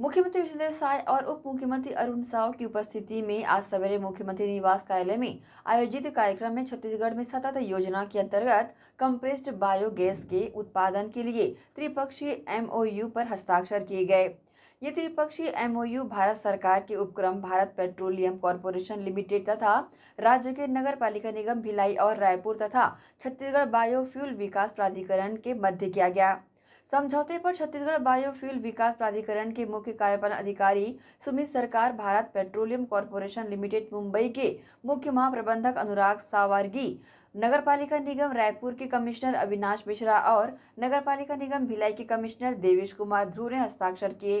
मुख्यमंत्री विजय साय और उप मुख्यमंत्री अरुण साव की उपस्थिति में आज सवेरे मुख्यमंत्री निवास कार्यालय में आयोजित कार्यक्रम में छत्तीसगढ़ में सतत योजना के अंतर्गत कंप्रेस्ड बायोगैस के उत्पादन के लिए त्रिपक्षीय एमओयू पर हस्ताक्षर किए गए ये त्रिपक्षीय एमओयू भारत सरकार के उपक्रम भारत पेट्रोलियम कॉरपोरेशन लिमिटेड तथा राज्य के नगर पालिका निगम भिलाई और रायपुर तथा छत्तीसगढ़ बायोफ्यूल विकास प्राधिकरण के मध्य किया गया समझौते पर छत्तीसगढ़ बायोफ्यूल विकास प्राधिकरण के मुख्य कार्यपालन अधिकारी Sumit Sarkar Bharat petroleum corporation limited Mumbai के मुख्य महाप्रबंधक अनुराग सावरगी नगर पालिका निगम रायपुर के कमिश्नर अविनाश मिश्रा और नगर पालिका निगम भिलाई के कमिश्नर देवेश कुमार ध्रुव ने हस्ताक्षर किए